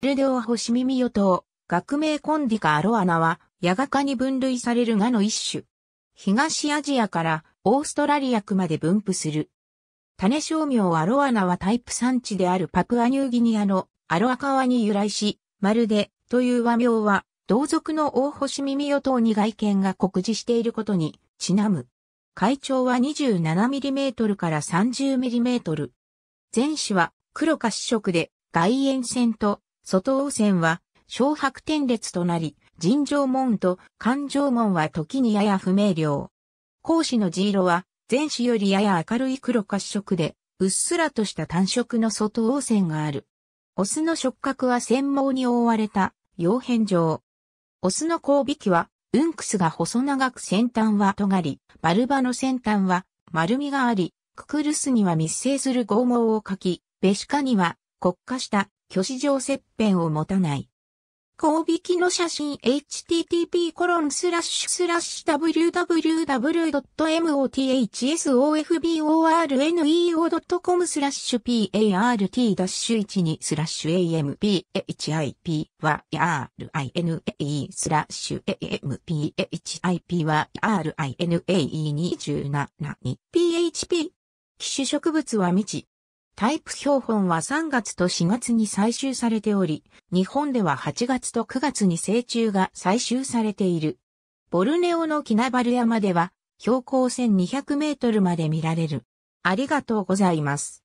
ルデオホシミミヨトウ、学名コンディカアロアナは、ヤガ科に分類されるガの一種。東アジアからオーストラリア区まで分布する。種商名アロアナはタイプ産地であるパプアニューギニアのアロア川に由来し、まるでという和名は、同族の大星耳与党に外見が酷似していることにちなむ。海長は 27mm から 30mm。前肢は黒褐色で外縁線と外王染は、小白天列となり、尋常門と環状門は時にやや不明瞭。講師の地色は、前史よりやや明るい黒褐色で、うっすらとした単色の外王染がある。オスの触覚は繊毛に覆われた、洋変状。オスの交尾器は、ウンクスが細長く先端は尖り、バルバの先端は丸みがあり、ククルスには密生する剛毛を書き、ベシカには国家した虚子上切片を持たない。交引きの写真 http コロンスラッシュスラッシュ www.mothsofborneo.com スラッシュ part-12 スラッシュ a m p h i p は rinae スラッシュ a m p h i p は rinae27 に php 機種植物は未知。タイプ標本は3月と4月に採集されており、日本では8月と9月に成虫が採集されている。ボルネオのキナバル山では標高1200メートルまで見られる。ありがとうございます。